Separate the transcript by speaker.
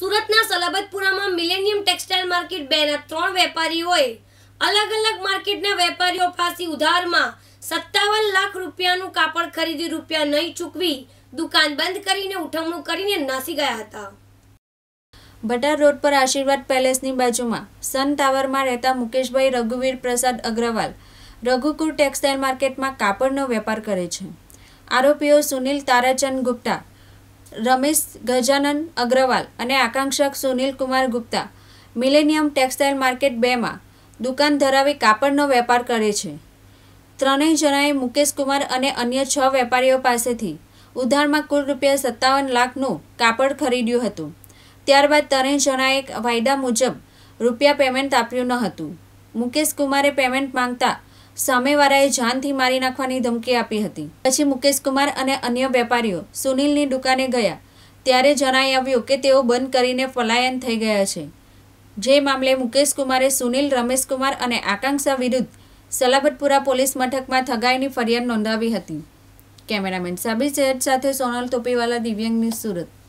Speaker 1: સુરતના સલાબતપુરામાં millennium textile market બેના ત્રણ વેપારીઓએ અલગ અલગ માર્કેટના વેપારીઓ પાસે ઉધારમાં સત્તાવન લાખ રૂપિયાનું કાપડ ખરીદી રૂપિયા નહીં ચૂકવી દુકાન બંધ કરીને ઉઠવણું કરીને નાસી ગયા હતા
Speaker 2: ભટાર રોડ પર આશીર્વાદ પેલેસની બાજુમાં સન ટાવરમાં રહેતા મુકેશભાઈ રઘુવીર પ્રસાદ અગ્રવાલ રઘુકુર ટેક્સટાઇલ માર્કેટમાં કાપડનો વેપાર કરે છે આરોપીઓ સુનિલ તારાચંદ ગુપ્તા રમેશ ગજાનન અગ્રવાલ અને આકાંક્ષક Sunil Kumar Gupta millennium textile market બેમાં દુકાન ધરાવી કાપડનો વેપાર કરે છે ત્રણેય જણાએ મુકેશ કુમાર અને અન્ય છ વેપારીઓ પાસેથી ઉધારમાં કુલ રૂપિયા સત્તાવન લાખનું કાપડ ખરીદ્યું હતું ત્યારબાદ ત્રણેય જણાએ વાયદા મુજબ રૂપિયા પેમેન્ટ આપ્યું ન હતું મુકેશ કુમારે પેમેન્ટ માંગતા સામેવાળાએ જાનથી મારી નાખવાની ધમકી આપી હતી પછી મુકેશકુમાર અને અન્ય વેપારીઓ સુનિલની દુકાને ગયા ત્યારે જણાઈ આવ્યું કે તેઓ બંધ કરીને પલાયન થઈ ગયા છે જે મામલે મુકેશકુમારે કુમારે સુનિલ રમેશ અને આકાંક્ષા વિરુદ્ધ સલાબતપુરા પોલીસ મથકમાં થગાઈની ફરિયાદ નોંધાવી હતી કેમેરામેન સાબી સેટ સાથે સોનલ તોપીવાલા દિવ્યાંગ ન્યૂઝ સુરત